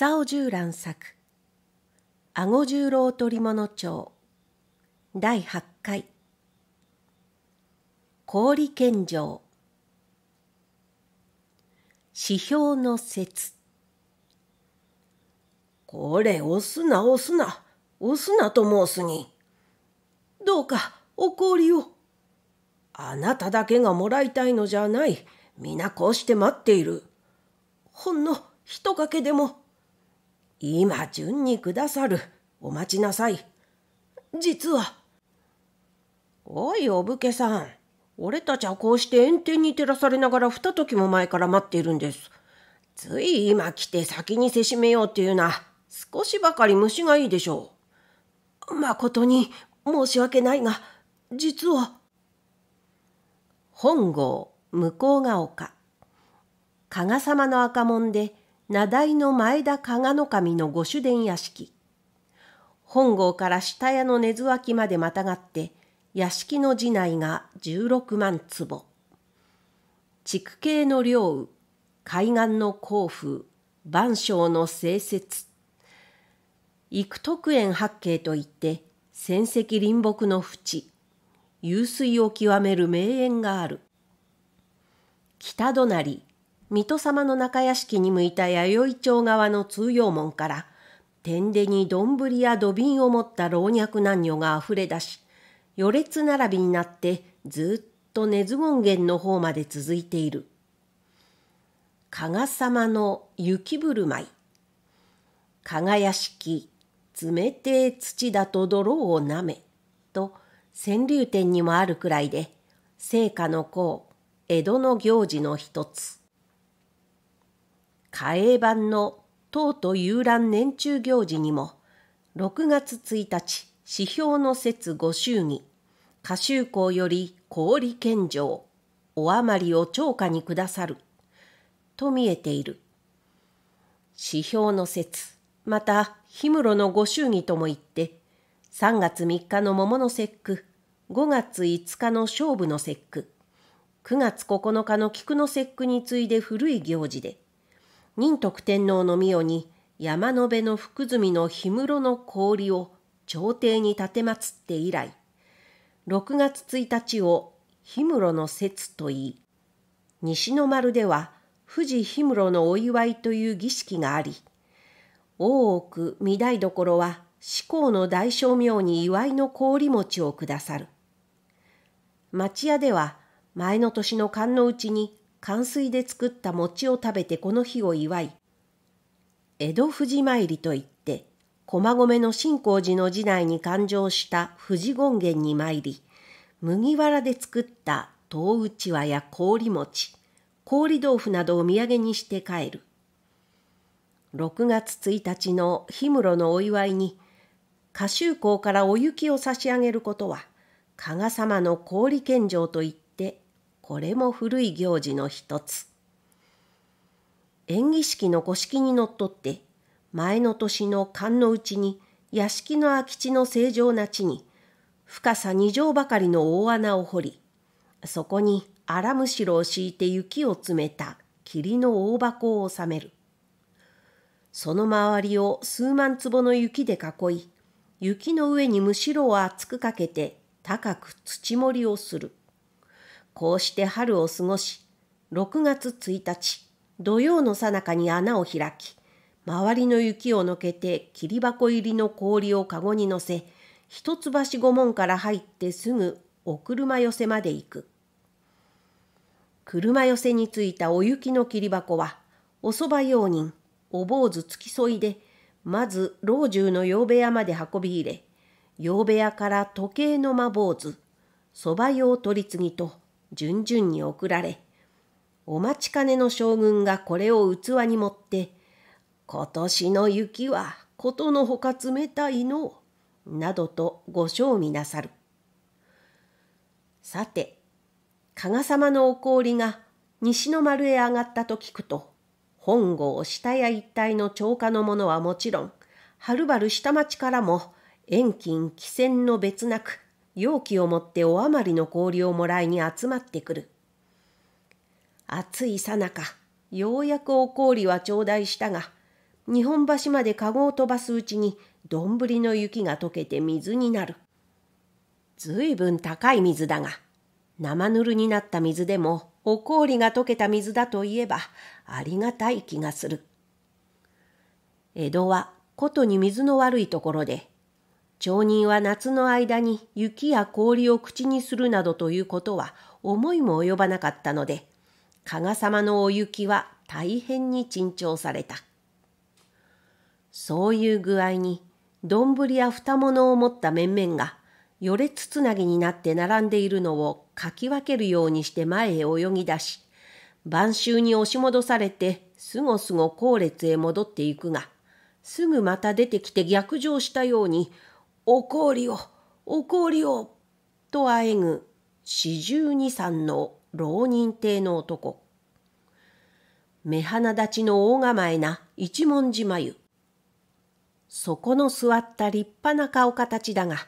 久尾十蘭作阿十郎取物帳第8回氷献上指標の説これ押すな押すな押すなと申すにどうかお氷をあなただけがもらいたいのじゃない皆こうして待っているほんの一かけでも今順にくださるお待ちなさい実はおいお武家さん俺たちはこうして炎天に照らされながら二時も前から待っているんですつい今来て先にせしめようっていうな少しばかり虫がいいでしょうまことに申し訳ないが実は本郷向ヶ丘加賀様の赤門で名題の前田加賀守の御主殿屋敷。本郷から下屋の根津脇までまたがって、屋敷の寺内が16万坪。地区系の領雨、海岸の甲府、万象の清雪。幾徳園八景といって、戦石林木の淵、湧水を極める名園がある。北隣、水戸様の中屋敷に向いた弥生町側の通用門から、天でに丼や土瓶を持った老若男女が溢れ出し、余列並びになってずっと根津門源の方まで続いている。加賀様の雪振る舞い。加賀屋敷、冷てえ土だと泥をなめ、と川柳店にもあるくらいで、聖火の甲、江戸の行事の一つ。火営版の唐と遊覧年中行事にも、6月1日、指標の説ご祝儀、歌集校より氷献上、お余りを超家にくださる、と見えている。指標の説、また、氷室のご祝儀とも言って、3月3日の桃の節句、5月5日の勝負の節句、9月9日の菊の節句に次いで古い行事で、仁徳天皇の御代に山野辺の福住の氷室の氷を朝廷に奉って以来、6月1日を氷室の節と言い、西の丸では富士氷室のお祝いという儀式があり、大奥御台所は四皇の大将名に祝いの氷餅をくださる。町屋では前の年の勘のうちに寒水で作った餅を食べてこの日を祝い、江戸藤参りといって、駒込の新興寺の時代に誕生した藤権現に参り、麦わらで作った唐うちわや氷餅、氷豆腐などを土産にして帰る。6月1日の氷室のお祝いに、歌集校からお雪を差し上げることは、加賀様の氷献上といって、これも古い行事の一つ縁起式の古式にのっとって前の年の勘のうちに屋敷の空き地の正常な地に深さ2畳ばかりの大穴を掘りそこに荒むしろを敷いて雪を詰めた霧の大箱を収めるその周りを数万坪の雪で囲い雪の上にむしろを厚くかけて高く土盛りをするこうして春を過ごし、6月1日、土曜のさなかに穴を開き、周りの雪をのけて霧箱入りの氷をかごに乗せ、一橋御門から入ってすぐお車寄せまで行く。車寄せに着いたお雪の霧箱は、おそば用人、お坊主付き添いで、まず老中の洋部屋まで運び入れ、洋部屋から時計の魔坊主、そば用取り次ぎと、順々に送られ、お待ちかねの将軍がこれを器に盛って、今年の雪はことのほか冷たいのう、などとご賞味なさる。さて、加賀様のお氷が西の丸へ上がったと聞くと、本郷下屋一帯の超過の者はもちろん、はるばる下町からも遠近汽船の別なく容器を持ってお余りの氷をもらいに集まってくる。暑いさなか、ようやくお氷は頂戴したが、日本橋までかごを飛ばすうちに、丼の雪が溶けて水になる。ずいぶん高い水だが、生ぬるになった水でも、お氷が溶けた水だといえば、ありがたい気がする。江戸は、ことに水の悪いところで、町人は夏の間に雪や氷を口にするなどということは思いも及ばなかったので、加賀様のお雪は大変に珍重された。そういう具合に、丼や蓋物を持った面々が、よれつつなぎになって並んでいるのをかき分けるようにして前へ泳ぎ出し、晩秋に押し戻されて、すごすご後列へ戻っていくが、すぐまた出てきて逆上したように、お氷を、お氷を、とあえぐ四十二三の浪人亭の男。目鼻立ちの大構えな一文字眉。そこの座った立派な顔形だが、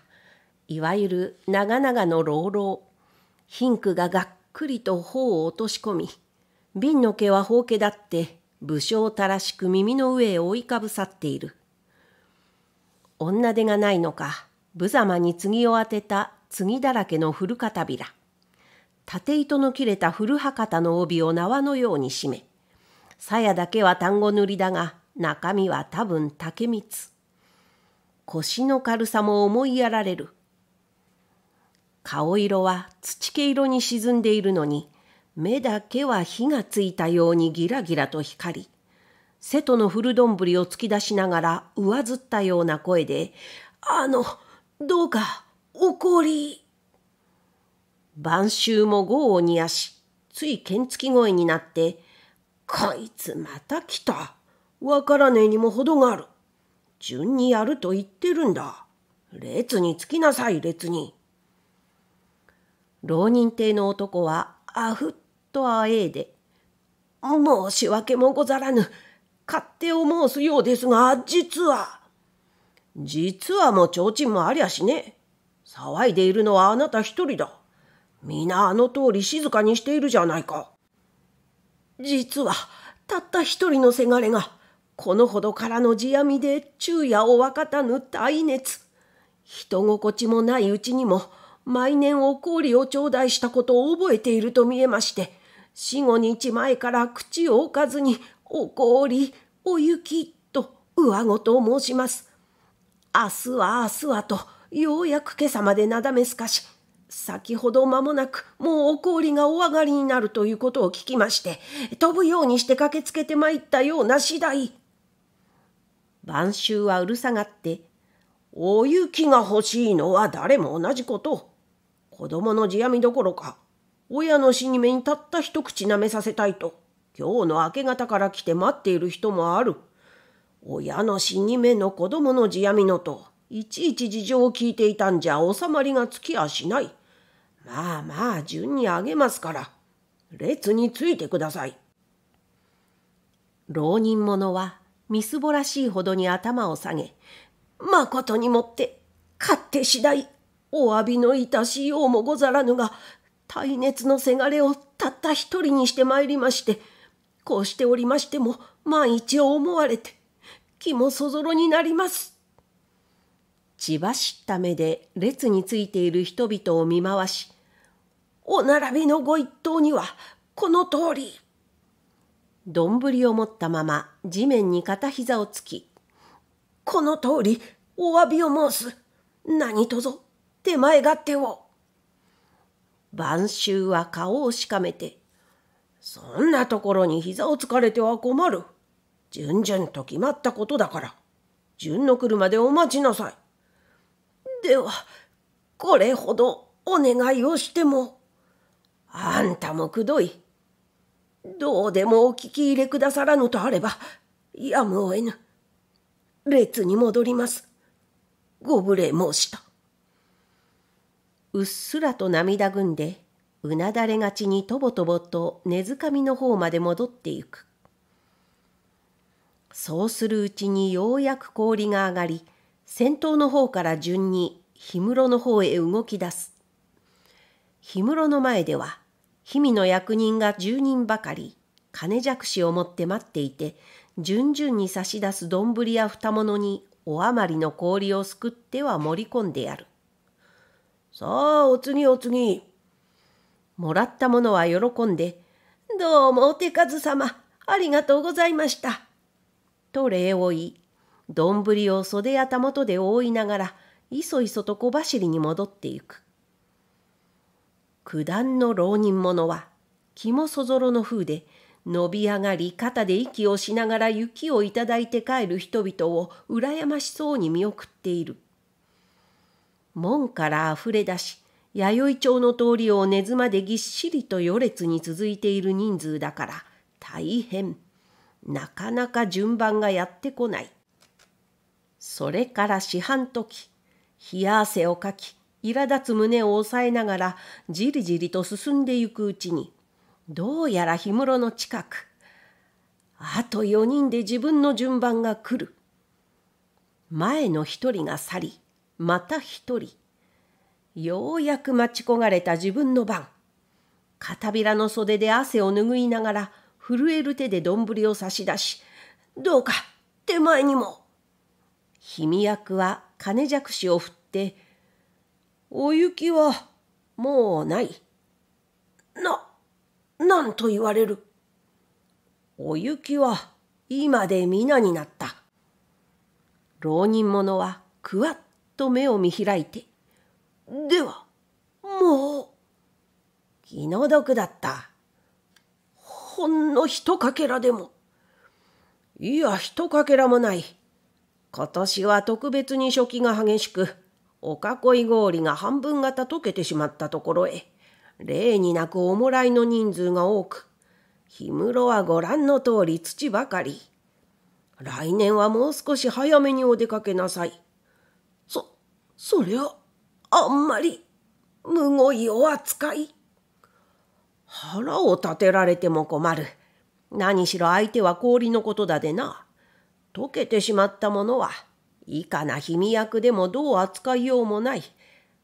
いわゆる長々の老老。貧苦ががっくりと頬を落とし込み、瓶の毛はほうけだって、武将たらしく耳の上へ覆いかぶさっている。女手がないのか、無様に継を当てた継だらけの古片びら。縦糸の切れた古博多の帯を縄のように締め、鞘だけは単語塗りだが、中身は多分竹光。腰の軽さも思いやられる。顔色は土毛色に沈んでいるのに、目だけは火がついたようにギラギラと光り、瀬戸の古丼ぶりを突き出しながら上ずったような声で、あの、どうか、怒り。晩秋も豪を煮やし、つい剣突き声になって、こいつまた来た。わからねえにも程がある。順にやると言ってるんだ。列につきなさい、列に。浪人亭の男は、あふっとあえいで、申し訳もござらぬ。勝手を申すようですが、実は。実はも提灯もありゃしね。騒いでいるのはあなた一人だ。皆あの通り静かにしているじゃないか。実は、たった一人のせがれが、このほどからの地闇で昼夜を分かたぬ耐熱。人心地もないうちにも、毎年お氷を頂戴したことを覚えていると見えまして、死後日前から口を置かずにお氷、お雪と上ごと申します。明日は明日はと、ようやく今朝までなだめすかし、先ほど間もなく、もうお氷がお上がりになるということを聞きまして、飛ぶようにして駆けつけてまいったような次第。晩秋はうるさがって、お雪が欲しいのは誰も同じこと。子供の地闇どころか、親の死に目にたった一口舐めさせたいと、今日の明け方から来て待っている人もある。親の死に目の子供の地闇のと、いちいち事情を聞いていたんじゃ収まりがつきやしない。まあまあ、順にあげますから、列についてください。浪人者は、みすぼらしいほどに頭を下げ、まことにもって、勝手次第、お詫びのいたしようもござらぬが、耐熱のせがれをたった一人にして参りまして、こうしておりましても万一を思われて気もそぞろになります。血走った目で列についている人々を見回し、お並びのご一党にはこの通り。どんぶりを持ったまま地面に片膝をつき、この通りお詫びを申す。何とぞ手前勝手を。晩秋は顔をしかめて、そんなところに膝をつかれては困る。順々と決まったことだから、順の車でお待ちなさい。では、これほどお願いをしても、あんたもくどい。どうでもお聞き入れくださらぬとあれば、やむを得ぬ。列に戻ります。ご無礼申した。うっすらと涙ぐんで、うなだれがちにとぼとぼと根づかみの方まで戻ってゆく。そうするうちにようやく氷が上がり、先頭の方から順に氷室の方へ動き出す。氷室の前では、氷見の役人が十人ばかり、金じゃくしを持って待っていて、順々に差し出す丼や蓋物にお余りの氷をすくっては盛り込んでやる。さあ、お次お次。もらったものは喜んで、どうもお手数様、ありがとうございました。と礼を言い、丼を袖やたもとで覆いながら、いそいそと小走りに戻ってゆく。九段の浪人者は、肝そぞろの風で、伸び上がり肩で息をしながら雪をいただいて帰る人々を羨ましそうに見送っている。門からあふれ出し、弥生町の通りを根津までぎっしりと余列に続いている人数だから大変なかなか順番がやってこないそれから四半時冷や汗をかき苛立つ胸を抑えながらじりじりと進んでゆくうちにどうやら氷室の近くあと4人で自分の順番が来る前の1人が去りまた1人ようやく待ち焦がれた自分の番。片びらの袖で汗を拭いながら、震える手で丼を差し出し、どうか、手前にも。姫役は金尺子を振って、お雪は、もうない。な、なんと言われる。お雪は、今で皆になった。浪人者は、くわっと目を見開いて、では、もう。気の毒だった。ほんの一かけらでも。いや、一かけらもない。今年は特別に初期が激しく、お囲い氷が半分型溶けてしまったところへ、例になくおもらいの人数が多く、氷室はご覧の通り土ばかり。来年はもう少し早めにお出かけなさい。そ、そりゃ。あんまりむごいお扱い。腹を立てられても困る。何しろ相手は氷のことだでな。溶けてしまったものは、いかな秘密役でもどう扱いようもない。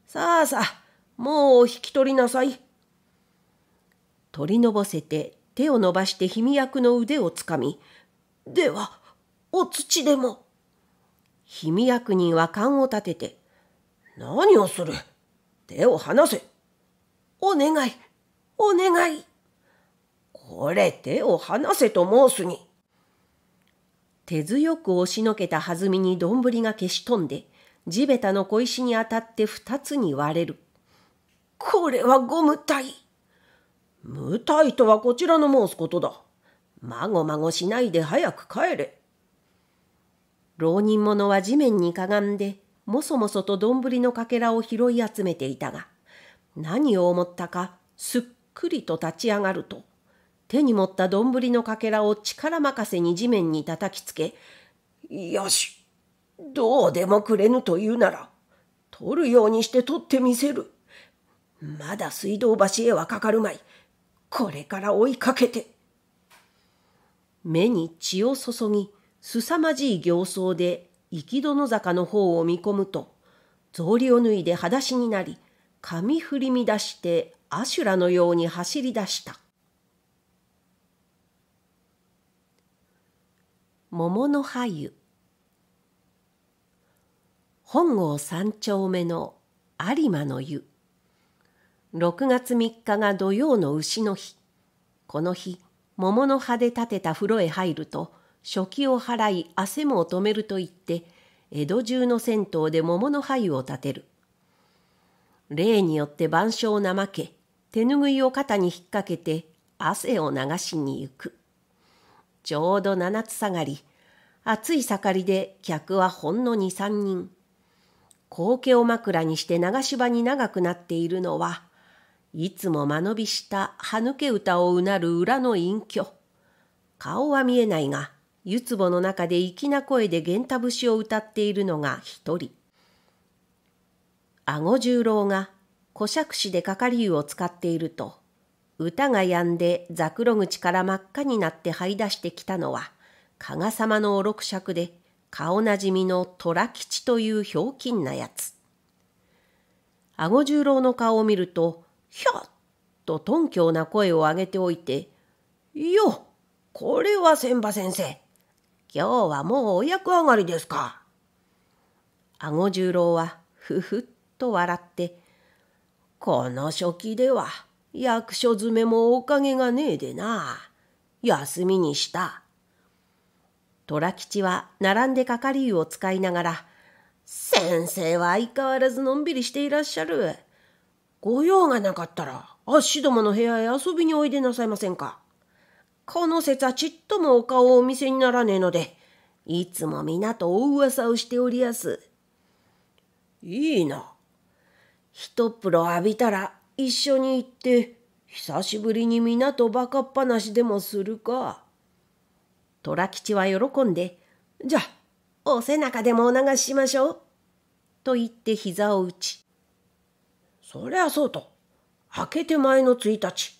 さあさあ、もう引き取りなさい。取りのぼせて手を伸ばして秘密役の腕をつかみ、では、お土でも。秘密役人は勘を立てて、何をする手を離せお願いお願いこれ手を離せと申すに。手強く押しのけたはずみに丼が消し飛んで、地べたの小石に当たって二つに割れる。これはご無体。無体とはこちらの申すことだ。まごまごしないで早く帰れ。浪人者は地面にかがんで、もそもそと丼のかけらを拾い集めていたが、何を思ったか、すっくりと立ち上がると、手に持った丼のかけらを力任せに地面に叩きつけ、よし、どうでもくれぬと言うなら、取るようにして取ってみせる。まだ水道橋へはかかるまい。これから追いかけて。目に血を注ぎ、すさまじい形相で行き殿坂の方を見込むと、草履を脱いで裸足になり、髪振り乱してアシュラのように走り出した。桃の葉湯本郷三丁目の有馬の湯6月3日が土曜の牛の日この日桃の葉で建てた風呂へ入ると初期を払い汗も止めると言って江戸中の銭湯で桃の灰を立てる例によって晩鐘を怠け手ぬぐいを肩に引っ掛けて汗を流しに行くちょうど七つ下がり暑い盛りで客はほんの二三人光家を枕にして流し場に長くなっているのはいつも間延びした歯抜け歌をうなる裏の隠居顔は見えないがつぼの中で粋な声で源太節を歌っているのが一人。顎十郎が古尺子で係湯を使っていると、歌が止んでザクロ口から真っ赤になって這い出してきたのは、加賀様のお六尺で、顔なじみの虎吉というひょうきんなやつ。顎十郎の顔を見ると、ひょっと頓強な声を上げておいて、よこれは千葉先生。要はもうお役上がりですか。あご十郎はふふっと笑って、この初期では役所詰めもおかげがねえでな。休みにした。虎吉は並んで係りを使いながら、先生は相変わらずのんびりしていらっしゃる。ご用がなかったら、あっしどもの部屋へ遊びにおいでなさいませんか。この節はちっともお顔をお見せにならねえので、いつも皆と大噂をしておりやす。いいな。一風呂浴びたら一緒に行って、久しぶりに皆とバカっぱなしでもするか。虎吉は喜んで、じゃあ、お背中でもお流ししましょう。と言って膝を打ち。そりゃそうと、明けて前の1日、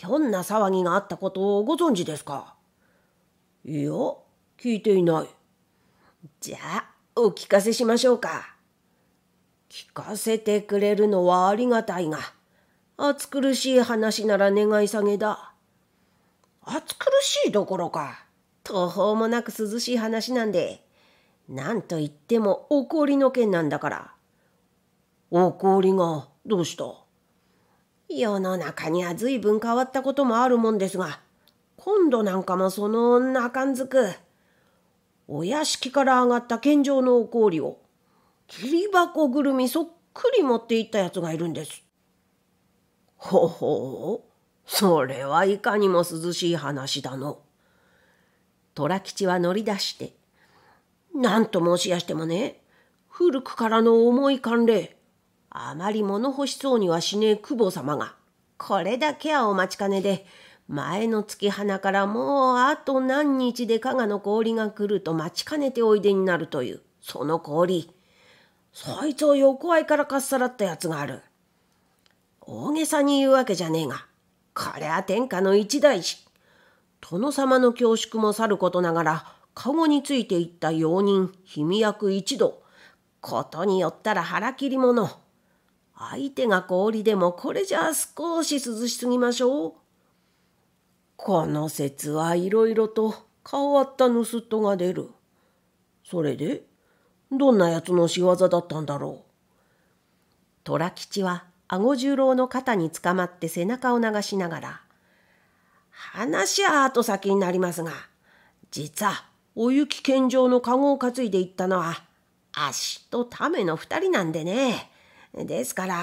ひょんな騒ぎがあったことをご存知ですかいや、聞いていない。じゃあ、お聞かせしましょうか。聞かせてくれるのはありがたいが、暑苦しい話なら願い下げだ。暑苦しいどころか、途方もなく涼しい話なんで、なんといってもお氷の件なんだから。お氷がどうした世の中にはずいぶん変わったこともあるもんですが、今度なんかもその女かんづく、お屋敷から上がった献上のお氷を、霧箱ぐるみそっくり持っていったやつがいるんです。ほほう、それはいかにも涼しい話だの。虎吉は乗り出して、なんと申しやしてもね、古くからの重い慣例、あまり物欲しそうにはしねえ久保様が、これだけはお待ちかねで、前の月花からもうあと何日で加賀の氷が来ると待ちかねておいでになるという、その氷。そいつを横合いからかっさらったやつがある。大げさに言うわけじゃねえが、これは天下の一大事。殿様の恐縮もさることながら、籠についていった用人、秘密役一同。ことによったら腹切り者。相手が氷でもこれじゃあ少し涼しすぎましょう。この説はいろいろと変わった盗人が出る。それで、どんなやつの仕業だったんだろう。虎吉は顎十郎の肩につかまって背中を流しながら、話は後先になりますが、実はお雪献上の籠を担いで行ったのは、足とための二人なんでね。ですから。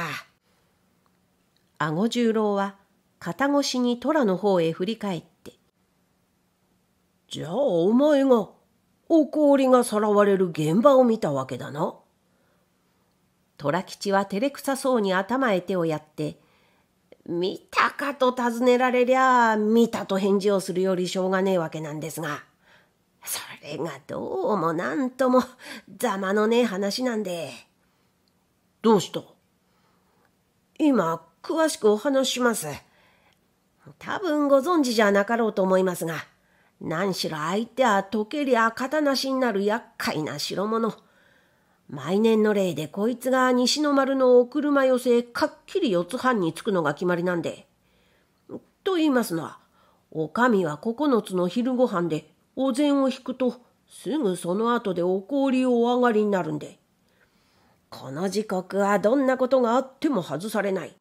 あご十郎は肩越しに虎の方へ振り返って。じゃあお前がお氷がさらわれる現場を見たわけだな。虎吉は照れくさそうに頭へ手をやって、見たかと尋ねられりゃ、見たと返事をするよりしょうがねえわけなんですが、それがどうもなんともざまのねえ話なんで。どうした今、詳しくお話します。多分ご存知じゃなかろうと思いますが、何しろ相手は溶けりゃなしになる厄介な代物。毎年の例でこいつが西の丸のお車寄せかっきり四つ半に着くのが決まりなんで。と言いますのは、お上は九つの昼ご飯でお膳を引くと、すぐその後でお氷をお上がりになるんで。この時刻はどんなことがあっても外されない。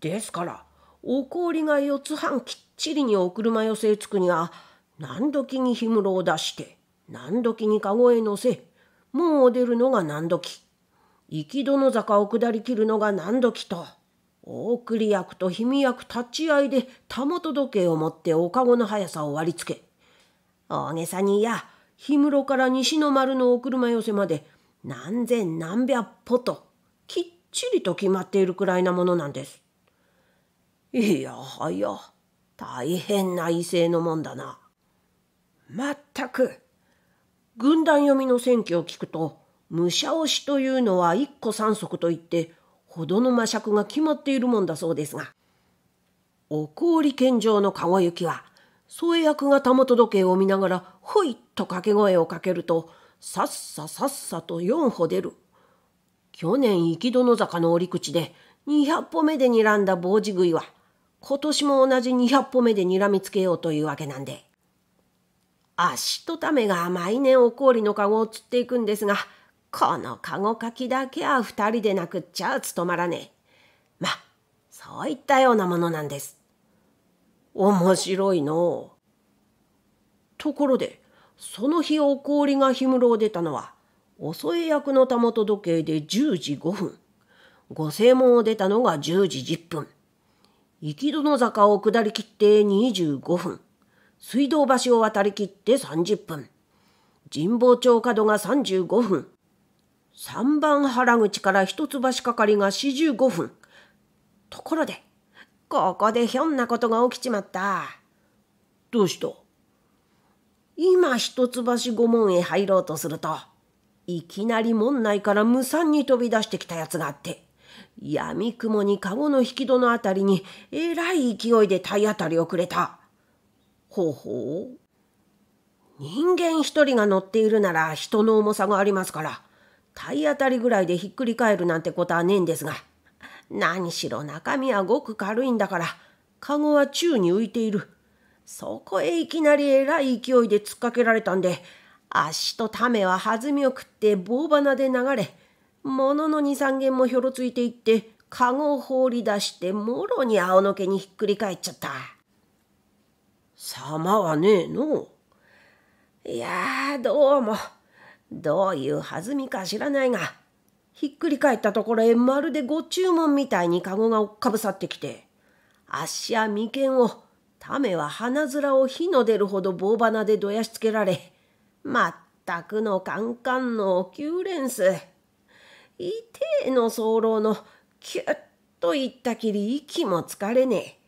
ですから、お氷が四つ半きっちりにお車寄せつくには、何時に氷室を出して、何時に籠へ乗せ、門を出るのが何時、行きどの坂を下りきるのが何時と、お送り役と氷見役立ち合いで玉届けを持ってお籠の速さを割りつけ、大げさにいや、氷室から西の丸のお車寄せまで何千何百歩ときっちりと決まっているくらいなものなんです。いやはや大変な威勢のもんだな。まったく軍団読みの選挙を聞くと武者押しというのは一個三足といってほどの魔尺が決まっているもんだそうですがお氷献上の籠行きは添え役が玉届けを見ながら「ほい!」と掛け声をかけると「さっささっさと四歩出る。去年行き殿坂の折口で200歩目で睨んだ棒じ食いは、今年も同じ200歩目で睨みつけようというわけなんで。足とためが毎年お氷の籠を釣っていくんですが、この籠かきだけは二人でなくっちゃ務まらねえ。ま、そういったようなものなんです。面白いのう。ところで、その日お氷が氷室を出たのは遅い役のたと時計で10時5分御正門を出たのが10時10分行き戸の坂を下りきって25分水道橋を渡りきって30分神保町角が35分3番原口から一橋かりが45分ところでここでひょんなことが起きちまったどうした今一橋御門へ入ろうとすると、いきなり門内から無惨に飛び出してきたやつがあって、闇雲に籠の引き戸のあたりにえらい勢いで体当たりをくれた。ほうほう。人間一人が乗っているなら人の重さがありますから、体当たりぐらいでひっくり返るなんてことはねえんですが、何しろ中身はごく軽いんだから、籠は宙に浮いている。そこへいきなりえらい勢いで突っかけられたんで、足とためは弾みを食って棒花で流れ、ものの二三軒もひょろついていって、かごを放り出して、もろに青の毛にひっくり返っちゃった。様はねえの。いやどうも、どういう弾みか知らないが、ひっくり返ったところへまるでご注文みたいにかごが追っかぶさってきて、足や眉間をためは花面を火の出るほど棒花でどやしつけられ、まったくのカンカンの9連数。いてえの早漏のキュッといったきり息もつかれね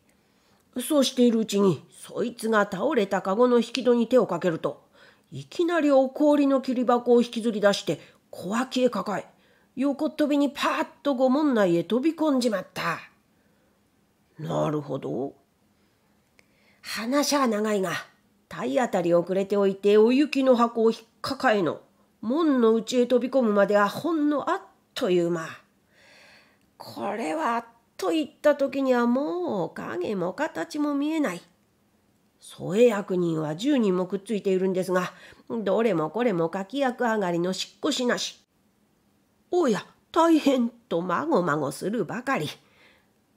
え。そうしているうちに、そいつが倒れた籠の引き戸に手をかけると、いきなりお氷の切り箱を引きずり出して、小脇へ抱え、横っ飛びにパーッと御門内へ飛び込んじまった。なるほど。話は長いが体当たり遅れておいてお雪の箱を引っ抱えの門の内へ飛び込むまではほんのあっという間これはと言った時にはもう影も形も見えない添え役人は10人もくっついているんですがどれもこれも柿役上がりのしっこしなしおや大変とまごまごするばかり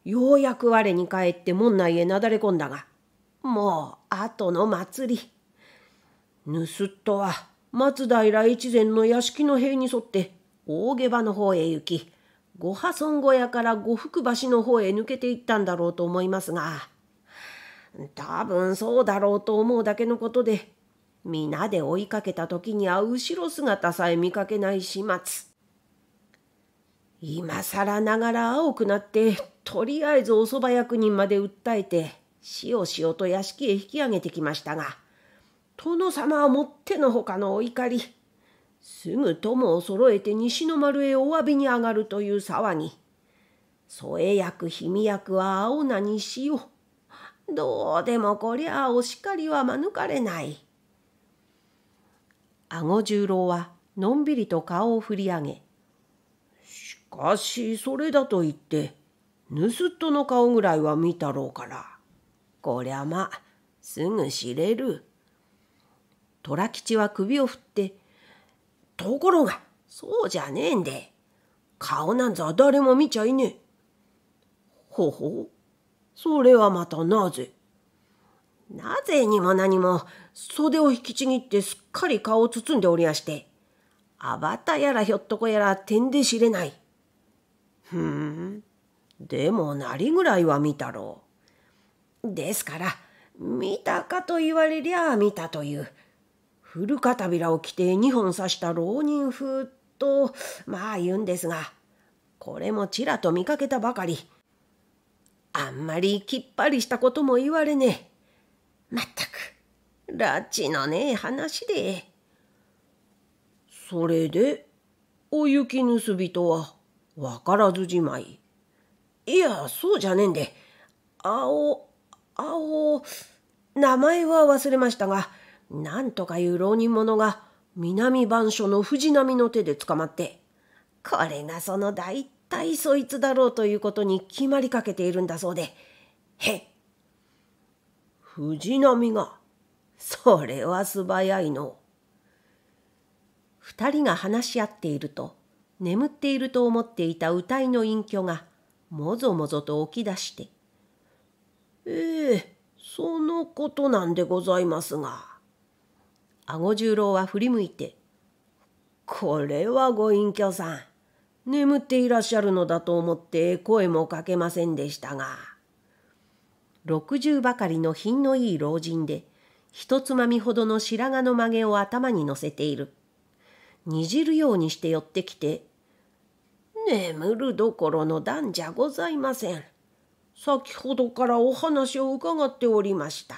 ようやく我に返って門内へなだれ込んだがもう後の祭り。盗っ人は松平一善の屋敷の塀に沿って大下場の方へ行き、ご破損小屋から五福橋の方へ抜けていったんだろうと思いますが、多分そうだろうと思うだけのことで、皆で追いかけた時には後ろ姿さえ見かけない始末。今更ながら青くなって、とりあえずお蕎麦役人まで訴えて、しおしおと屋敷へ引き上げてきましたが、殿様はもってのほかのお怒り、すぐ友を揃えて西の丸へお詫びに上がるという騒ぎ。添え役氷見役は青菜にしよう。どうでもこりゃお叱りは免れない。顎十郎はのんびりと顔を振り上げ、しかしそれだと言って、盗っ人の顔ぐらいは見たろうから、こりゃまあ、すぐ知れる。虎吉は首を振って、ところが、そうじゃねえんで。顔なんざ誰も見ちゃいねえ。ほほう、それはまたなぜなぜにも何も、袖を引きちぎってすっかり顔を包んでおりやして、アバタやらひょっとこやら点で知れない。ふーん、でもなりぐらいは見たろう。ですから、見たかと言われりゃ見たという。古片を着て2本刺した浪人風と、まあ言うんですが、これもちらと見かけたばかり。あんまりきっぱりしたことも言われねえ。まったく、らちのねえ話で。それで、お雪盗人は、わからずじまい。いや、そうじゃねえんで、青、あお名前は忘れましたがなんとかいう浪人者が南番所の藤波の手で捕まってこれがその大体そいつだろうということに決まりかけているんだそうでへっ藤波がそれは素早いの二人が話し合っていると眠っていると思っていた歌いの隠居がもぞもぞと起き出して「ええそのことなんでございますが。顎十郎は振り向いて、これはご隠居さん。眠っていらっしゃるのだと思って声もかけませんでしたが。60ばかりの品のいい老人で、ひとつまみほどの白髪の曲げを頭に乗せている。にじるようにして寄ってきて、眠るどころの段じゃございません。先ほどからお話を伺っておりました。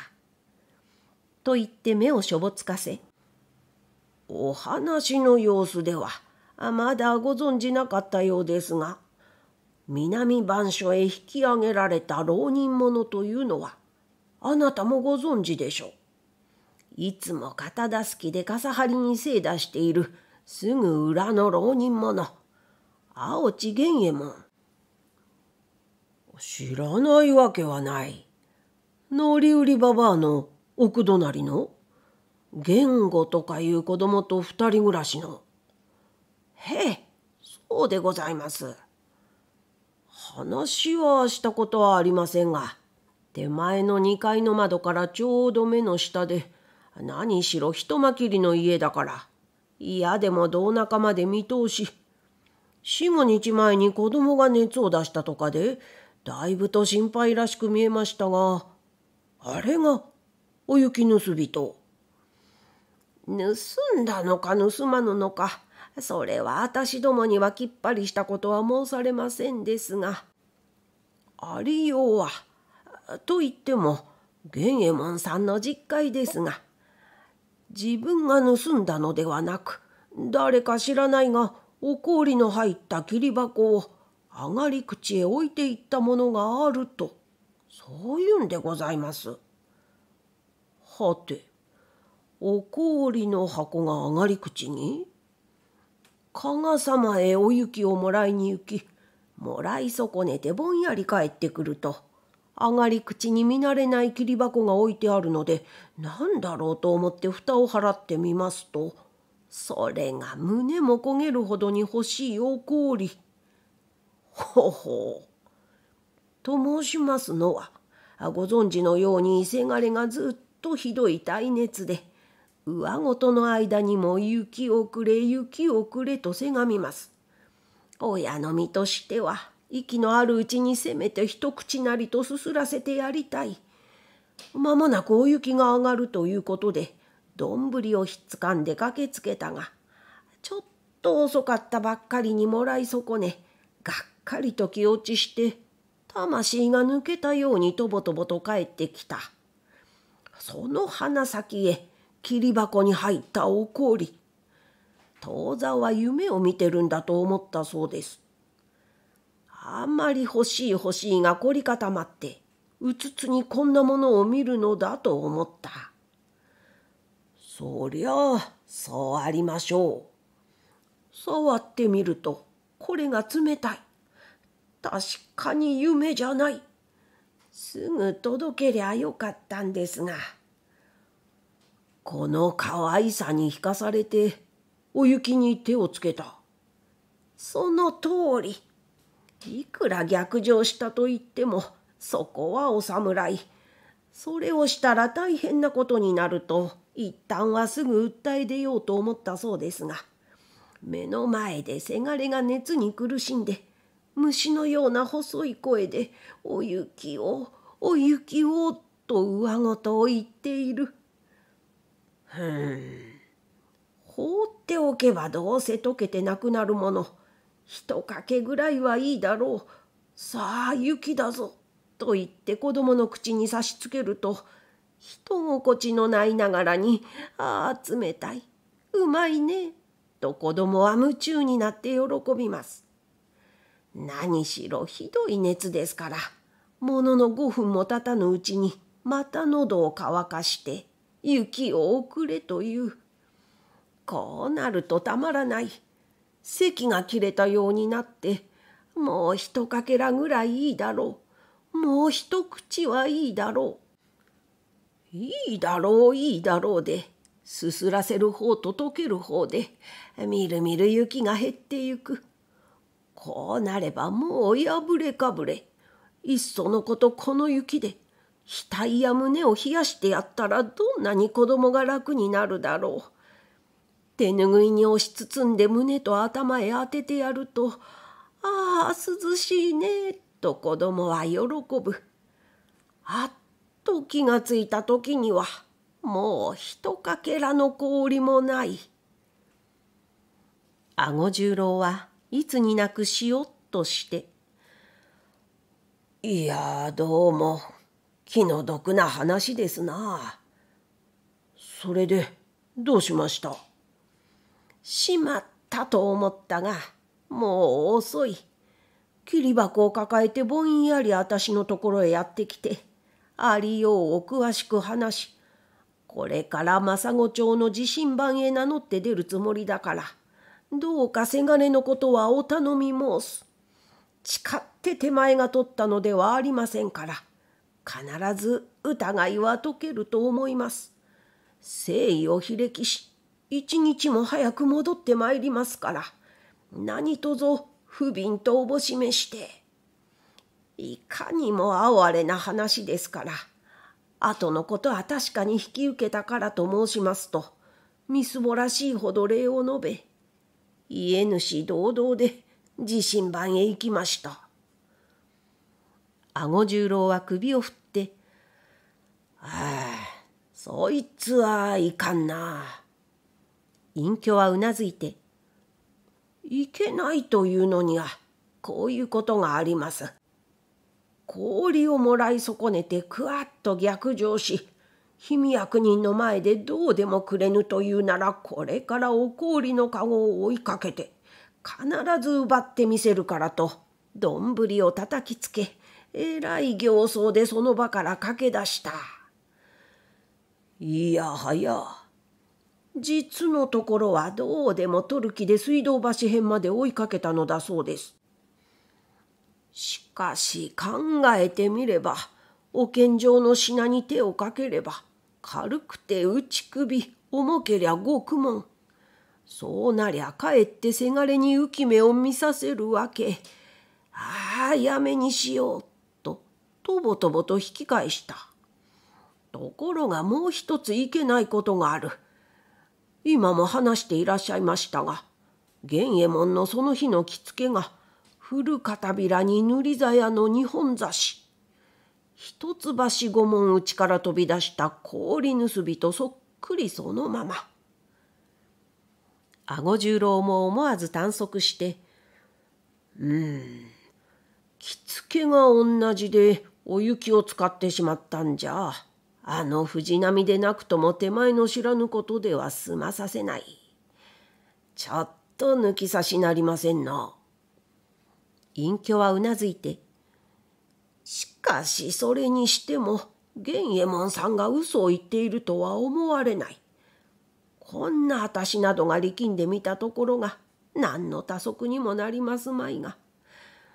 と言って目をしょぼつかせ、お話の様子では、まだご存じなかったようですが、南番所へ引き上げられた浪人者というのは、あなたもご存知でしょう。いつも肩助けでさ張りに精出している、すぐ裏の浪人者、青地源右衛門。知らないわけはない。乗り売りババアの奥隣の言語とかいう子供と二人暮らしの。へえ、そうでございます。話はしたことはありませんが、手前の2階の窓からちょうど目の下で、何しろ一間切りの家だから、嫌でも道中まで見通し、四五日前に子供が熱を出したとかで、だいぶと心配らしく見えましたが、あれがお雪盗人。盗んだのか盗まぬのか、それは私どもにはきっぱりしたことは申されませんですが、ありようは、と言っても、源右衛門さんの実会ですが、自分が盗んだのではなく、誰か知らないが、お氷の入った切り箱を上がり口へ置いていったものがあるとそういうんでございます。はてお氷の箱が上がり口に加賀様へお雪をもらいに行きもらい損ねてぼんやり帰ってくると上がり口に見慣れない切り箱が置いてあるので何だろうと思って蓋を払ってみますとそれが胸も焦げるほどに欲しいお氷。ほうほう。と申しますのは、ご存知のようにせがれがずっとひどい耐熱で、上ごとの間にも雪をくれ雪をくれとせがみます。親の身としては、息のあるうちにせめて一口なりとすすらせてやりたい。まもなくお雪が上がるということで、どんぶりをひっつかんで駆けつけたが、ちょっと遅かったばっかりにもらい損ね、がっかりと気落ちして魂が抜けたようにとぼとぼと帰ってきたその鼻先へ霧箱に入ったお氷当座は夢を見てるんだと思ったそうですあんまり欲しい欲しいが凝り固まってうつつにこんなものを見るのだと思ったそりゃあそうありましょう触ってみるとこれが冷たい確かに夢じゃない。すぐ届けりゃよかったんですが。この可愛さに引かされて、お雪に手をつけた。その通り。いくら逆上したと言っても、そこはお侍。それをしたら大変なことになると、一旦はすぐ訴え出ようと思ったそうですが、目の前でせがれが熱に苦しんで、虫のような細い声で「お雪をお雪を」と上ごとを言っている。ふん放っておけばどうせ溶けてなくなるもの一かけぐらいはいいだろうさあ雪だぞ」と言って子供の口に差しつけると人心地のないながらに「ああ冷たいうまいね」と子供は夢中になって喜びます。何しろひどい熱ですからものの5分も経たぬうちにまた喉を乾かして雪を遅れというこうなるとたまらない咳が切れたようになってもうひとかけらぐらいいいだろうもう一口はいいだろういいだろういいだろうですすらせる方と溶ける方でみるみる雪が減ってゆく。こうなればもう破れかぶれ。いっそのことこの雪で、額や胸を冷やしてやったらどんなに子供が楽になるだろう。手ぬぐいに押し包んで胸と頭へ当ててやると、ああ、涼しいね、と子供は喜ぶ。あっと気がついた時には、もう一かけらの氷もない。あご十郎は、いつになくしよっとして「いやどうも気の毒な話ですな」それでどうしましたしまったと思ったがもう遅い切り箱を抱えてぼんやり私のところへやってきてありようを詳しく話しこれから政子町の地震番へ名乗って出るつもりだからどうかせがれのことはお頼み申す。誓って手前が取ったのではありませんから、必ず疑いは解けると思います。誠意をひれきし、一日も早く戻ってまいりますから、何とぞ不憫とおぼしめして。いかにも哀れな話ですから、後のことは確かに引き受けたからと申しますと、みすぼらしいほど礼を述べ、家主堂々で地震盤へ行きました。顎十郎は首を振って、ああ、そいつはいかんな。隠居はうなずいて、いけないというのには、こういうことがあります。氷をもらい損ねてくわっと逆上し、見役人の前でどうでもくれぬというならこれからお氷の籠を追いかけて必ず奪ってみせるからと丼を叩きつけえらい形相でその場から駆け出したいやはや実のところはどうでも取る気で水道橋辺まで追いかけたのだそうですしかし考えてみればお献上の品に手をかければ軽くて内首重けりゃ獄門そうなりゃかえってせがれに浮目を見させるわけああやめにしようととぼとぼと引き返したところがもう一ついけないことがある今も話していらっしゃいましたが源右衛門のその日の着付けが古片びらに塗り鞘の二本差し一橋御門内から飛び出した氷盗とそっくりそのまま。顎十郎も思わず探索して、うーん、着付けが同じでお雪を使ってしまったんじゃ。あの藤波でなくとも手前の知らぬことでは済まさせない。ちょっと抜き差しなりませんな。隠居はうなずいて、かしそれにしても源右衛門さんが嘘を言っているとは思われない。こんな私などが力んでみたところが何の多足にもなりますまいが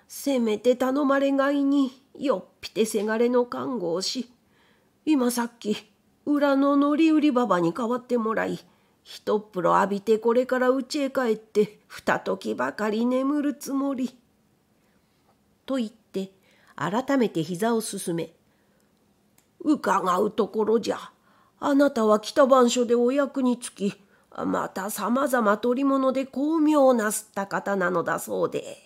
せめて頼まれがいによっぴてせがれの看護をし今さっき裏の乗り売りばばに代わってもらい一風呂浴びてこれから家へ帰って二時ばかり眠るつもり。と言っ改めて膝をすすめ「伺うところじゃあなたは北番所でお役につきまたさまざま取り物で巧妙なすった方なのだそうで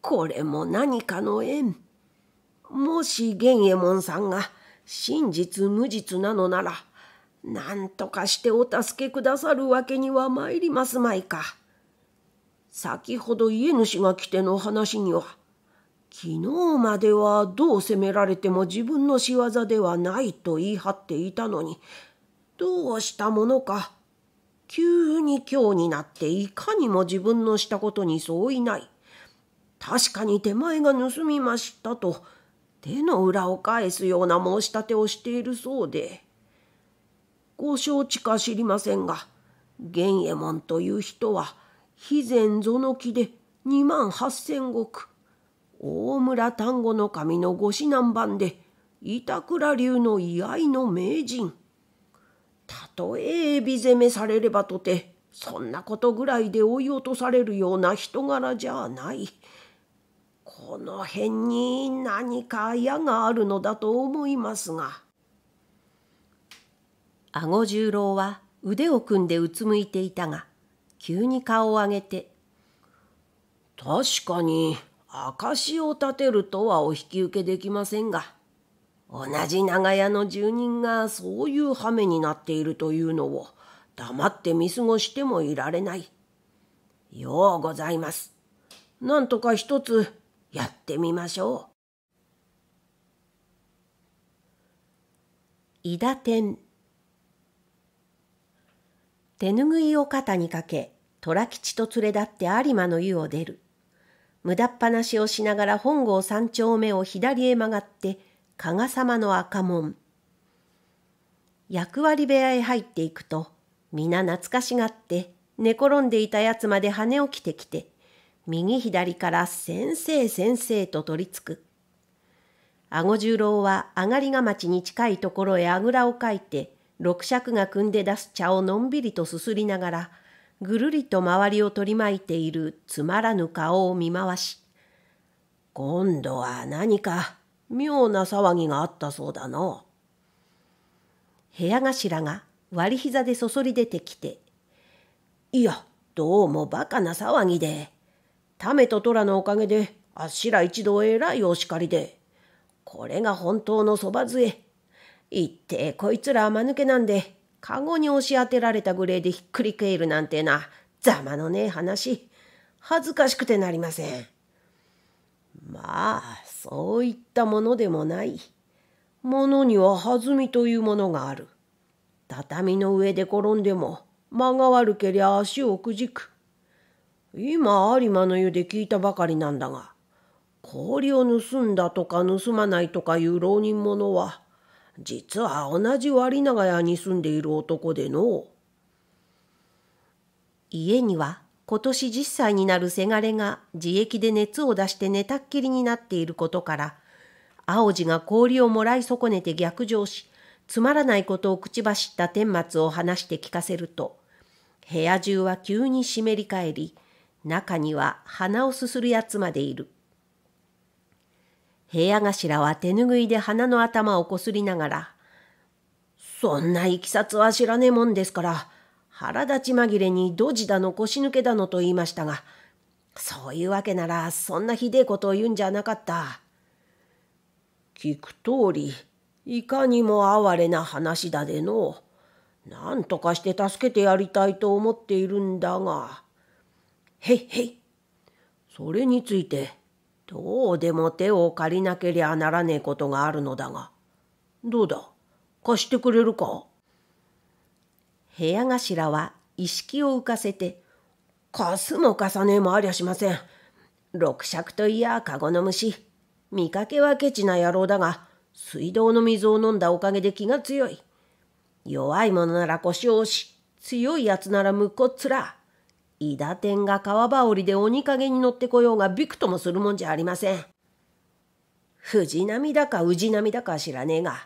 これも何かの縁もし源右衛門さんが真実無実なのなら何とかしてお助けくださるわけには参りますまいか先ほど家主が来ての話には昨日まではどう責められても自分の仕業ではないと言い張っていたのに、どうしたものか。急に今日になっていかにも自分のしたことに相違ない。確かに手前が盗みましたと、手の裏を返すような申し立てをしているそうで。ご承知か知りませんが、源右衛門という人は、肥前ぞのきで二万八千石。大村丹後の神のご指南版で板倉流の居合の名人たとえ海老攻めされればとてそんなことぐらいで追い落とされるような人柄じゃないこの辺に何か矢があるのだと思いますが顎十郎は腕を組んでうつむいていたが急に顔を上げて「確かに証を立てるとはお引き受けできませんが、同じ長屋の住人がそういう羽目になっているというのを黙って見過ごしてもいられない。ようございます。なんとか一つやってみましょう。伊田天手ぬぐいを肩にかけ虎吉と連れ立って有馬の湯を出る無駄っ放しをしながら本郷三丁目を左へ曲がって、加賀様の赤門。役割部屋へ入っていくと、皆懐かしがって、寝転んでいたやつまで跳ね起きてきて、右左から先生先生と取りつく。顎十郎は上がりが町に近いところへあぐらをかいて、六尺が組んで出す茶をのんびりとすすりながら、ぐるりと周りを取り巻いているつまらぬ顔を見回し、今度は何か妙な騒ぎがあったそうだな。部屋頭が割り膝でそそり出てきて、いや、どうもバカな騒ぎで、ためと虎のおかげで、あっしら一度えらいお叱りで、これが本当のそば杖。いってこいつら間抜けなんで、カゴに押し当てられたグレーでひっくり返るなんてな、ざまのねえ話。恥ずかしくてなりません。まあ、そういったものでもない。ものには弾みというものがある。畳の上で転んでも、間が悪けりゃ足をくじく。今、有馬の湯で聞いたばかりなんだが、氷を盗んだとか盗まないとかいう浪人者は、実は同じ割長屋に住んでいる男での家には今年10歳になるせがれが自液で熱を出して寝たっきりになっていることから青路が氷をもらい損ねて逆上しつまらないことを口走った顛末を話して聞かせると部屋中は急に湿り返り中には鼻をすするやつまでいる部屋頭は手ぬぐいで鼻の頭をこすりながら、そんないきさつは知らねえもんですから、腹立ち紛れにドジだの腰抜けだのと言いましたが、そういうわけならそんなひでえことを言うんじゃなかった。聞くとおり、いかにも哀れな話だでの。なんとかして助けてやりたいと思っているんだが。へいへい。それについて、どうでも手を借りなけりゃならねえことがあるのだが。どうだ貸してくれるか部屋頭は意識を浮かせて、貸すも貸さねえもありゃしません。六尺といや籠の虫。見かけはケチな野郎だが、水道の水を飲んだおかげで気が強い。弱い者なら腰を押し、強いやつならむこっつら。伊田天が川羽織で鬼影に乗ってこようがびくともするもんじゃありません。藤波だか宇治波だか知らねえが、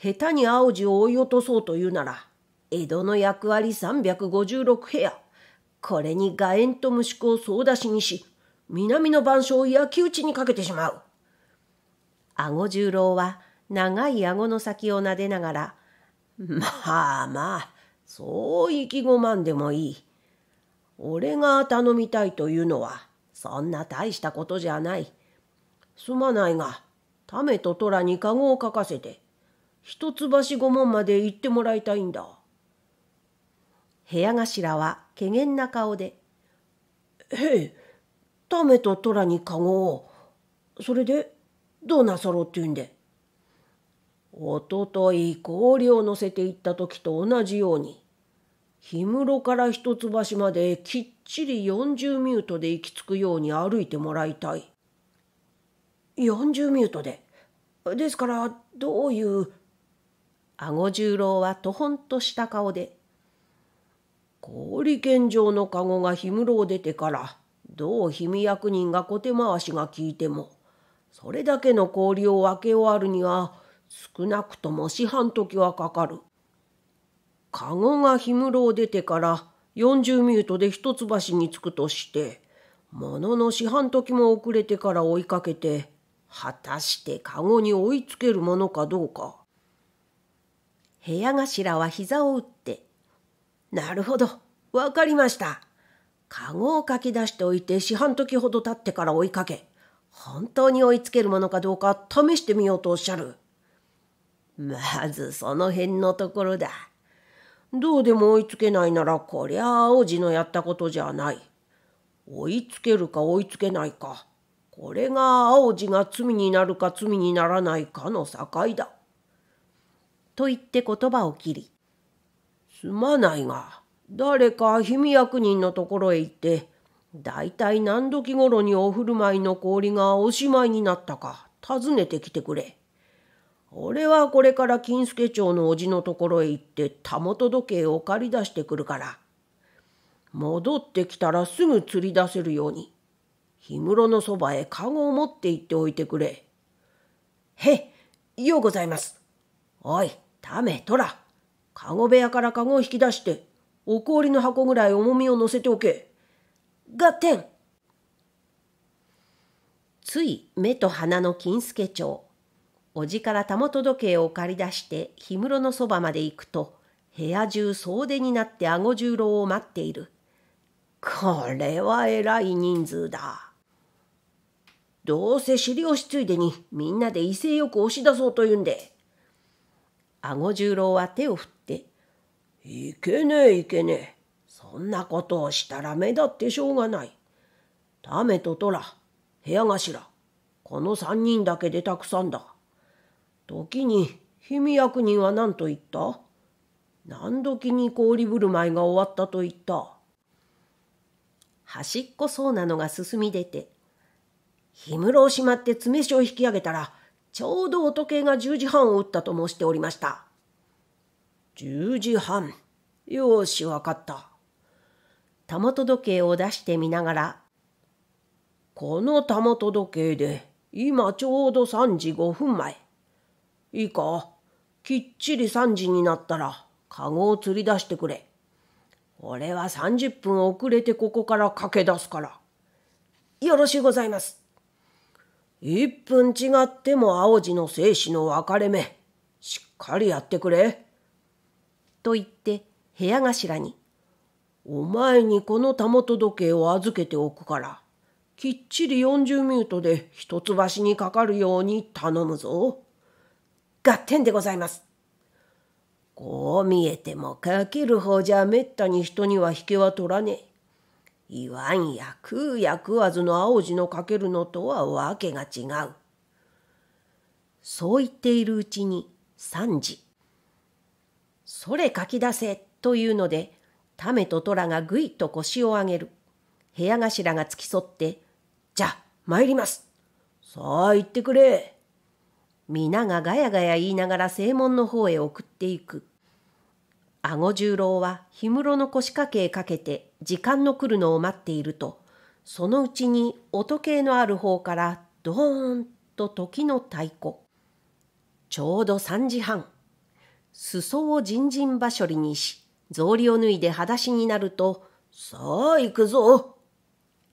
下手に青路を追い落とそうというなら、江戸の役割356部屋、これに画縁と虫子を総出しにし、南の晩鐘を焼き討ちにかけてしまう。顎十郎は長い顎の先を撫でながら、まあまあ、そう意気ごまんでもいい。俺が頼みたいというのは、そんな大したことじゃない。すまないが、ためと虎に籠を書かせて、一橋御門まで行ってもらいたいんだ。部屋頭はけげんな顔で、へえ、ためと虎に籠を、それで、どうなさろうって言うんで。おととい氷を乗せて行った時と同じように氷室から一橋まできっちり40ミュートで行き着くように歩いてもらいたい。40ミュートで。ですから、どういう。顎十郎はとほんとした顔で。氷剣場の籠が氷室を出てから、どう氷見役人が小手回しが効いても、それだけの氷を分け終わるには、少なくとも四半時はかかる。カゴが氷室を出てから40ミュートで一橋に着くとしてものの四半時も遅れてから追いかけて果たしてカゴに追いつけるものかどうか部屋頭は膝を打って「なるほどわかりました」カゴを書き出しておいて四半時ほど経ってから追いかけ本当に追いつけるものかどうか試してみようとおっしゃるまずその辺のところだどうでも追いつけないならこりゃあ王子のやったことじゃない。追いつけるか追いつけないか。これが青路が罪になるか罪にならないかの境だ。と言って言葉を切り。すまないが、誰か氷見役人のところへ行って、大体何時頃にお振る舞いの氷がおしまいになったか尋ねてきてくれ。俺はこれから金助町のおじのところへ行ってたもと時計を借り出してくるから。戻ってきたらすぐ釣り出せるように、氷室のそばへかごを持って行っておいてくれ。へい、ようございます。おい、ため、とら。カゴ部屋からカゴを引き出して、お氷の箱ぐらい重みを乗せておけ。がってつい目と鼻の金助町。おじから玉届けを借り出して氷室のそばまで行くと部屋中総出になって顎十郎を待っているこれはえらい人数だどうせ尻押しついでにみんなで威勢よく押し出そうというんで顎十郎は手を振って「いけねえいけねえそんなことをしたら目立ってしょうがない」「ためととら部屋頭この三人だけでたくさんだ」時に氷見役人は何と言った何時に氷振る舞いが終わったと言った。端っこそうなのが進み出て、氷室をしまって詰め所を引き上げたら、ちょうどお時計が10時半を打ったと申しておりました。10時半。よし、わかった。玉と時計を出してみながら、この玉と時計で、今ちょうど3時5分前。いいかきっちり3時になったらカゴを釣り出してくれ。俺は30分遅れてここから駆け出すから。よろしゅうございます。1分違っても青地の生死の分かれ目、しっかりやってくれ。と言って部屋頭に。お前にこのたもと時計を預けておくから、きっちり40ミュートで一橋にかかるように頼むぞ。合点でございます。こう見えてもかける方じゃめったに人には引けは取らねえ。言わんや食うや食わずの青字のかけるのとはわけが違う。そう言っているうちに3時。それ書き出せというので、ためと虎がぐいっと腰を上げる。部屋頭が付き添って、じゃ、参ります。さあ行ってくれ。皆がガヤガヤ言いながら正門の方へ送っていく。顎十郎は氷室の腰掛けへかけて時間の来るのを待っていると、そのうちに音計のある方からドーンと時の太鼓。ちょうど3時半。裾をじんじん場しりにし、草履を脱いで裸足になると、さあ行くぞ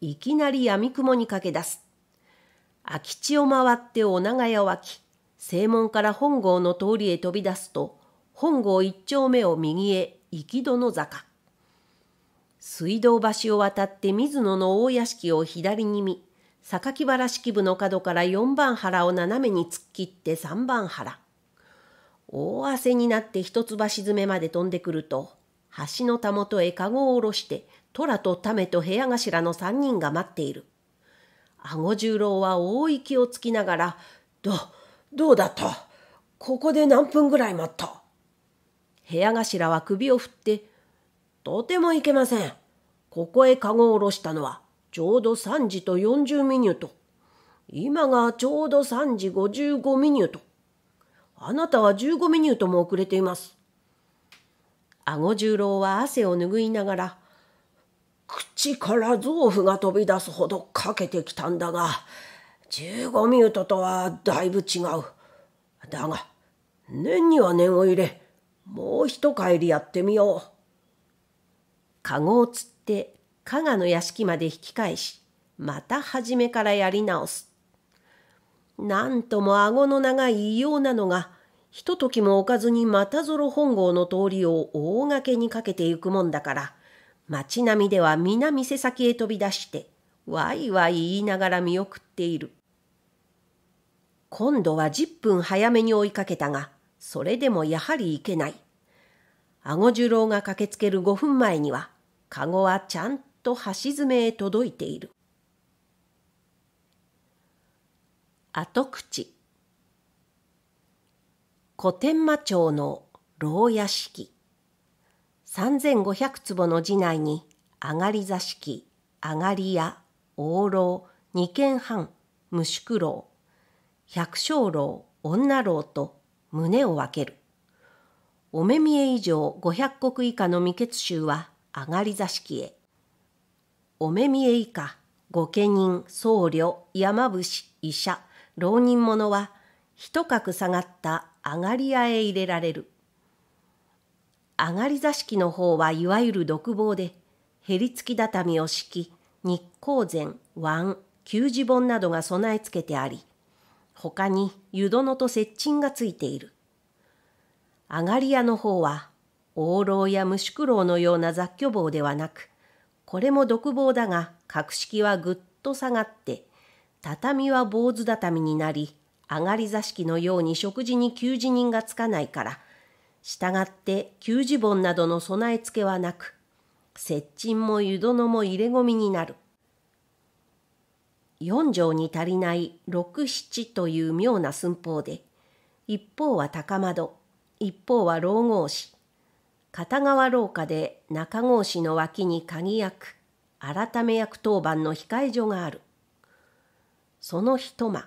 いきなり闇雲に駆け出す。空き地を回ってお長屋をき、正門から本郷の通りへ飛び出すと、本郷一丁目を右へ行き戸の坂。水道橋を渡って水野の大屋敷を左に見、榊原式部の角から4番原を斜めに突っ切って3番原。大汗になって一橋詰めまで飛んでくると、橋のたもとへ籠を下ろして、虎と為と部屋頭の3人が待っている。顎十郎は大息をつきながら、ど、どうだったここで何分ぐらい待った部屋頭は首を振って、とてもいけません。ここへかごを下ろしたのは、ちょうど3時と40ミニュート。今がちょうど3時55ミニュート。あなたは15ミニュートも遅れています。顎十郎は汗を拭いながら、口から臓腑が飛び出すほどかけてきたんだが、15ミュートとはだいぶ違う。だが、念には念を入れ、もう一帰りやってみよう。籠を釣って加賀の屋敷まで引き返し、また初めからやり直す。なんとも顎の長い異様なのが、ひとときも置かずにまたぞろ本郷の通りを大掛けにかけてゆくもんだから、町並みでは皆店先へ飛び出して、わいわい言いながら見送っている。今度は10分早めに追いかけたが、それでもやはりいけない。顎十郎が駆けつける5分前には、かごはちゃんと橋爪へ届いている。後口古天満町の牢屋敷3500坪の寺内に上がり座敷上がり屋、往廊、二軒半、無宿牢、百姓楼、女楼と胸を分ける。お目見え以上五百石以下の未決衆は上がり座敷へ。お目見え以下、御家人、僧侶、山伏、医者、浪人者は一角下がった上がり屋へ入れられる。上がり座敷の方はいわゆる独房で、へりつき畳を敷き、日光膳、椀、給仕本などが備え付けてあり、他に湯殿と接賃がついている。上がり屋の方は、王楼や虫苦労のような雑居房ではなく、これも独房だが、格式はぐっと下がって、畳は坊主畳になり、上がり座敷のように食事に給仕人がつかないから、従って給仕本などの備え付けはなく、接賃も湯殿も入れ込みになる。4条に足りない6七という妙な寸法で、一方は高窓、一方は老郷氏、片側廊下で中郷氏の脇に鍵役、改め役当番の控え所がある。その一間。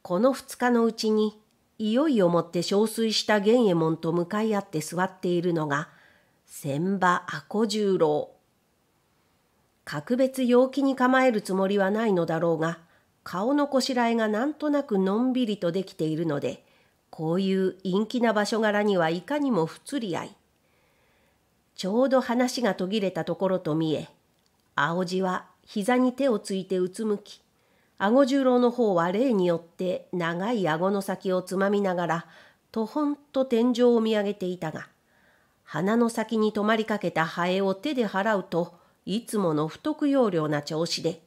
この二日のうちに、いよいよもって憔悴した源右衛門と向かい合って座っているのが、千葉阿古十郎。格別陽気に構えるつもりはないのだろうが、顔のこしらえがなんとなくのんびりとできているので、こういう陰気な場所柄にはいかにも不釣り合い。ちょうど話が途切れたところと見え、青地は膝に手をついてうつむき、顎十郎の方は例によって長い顎の先をつまみながら、とほんと天井を見上げていたが、鼻の先に止まりかけたハエを手で払うと、いつもの不得要領な調子で、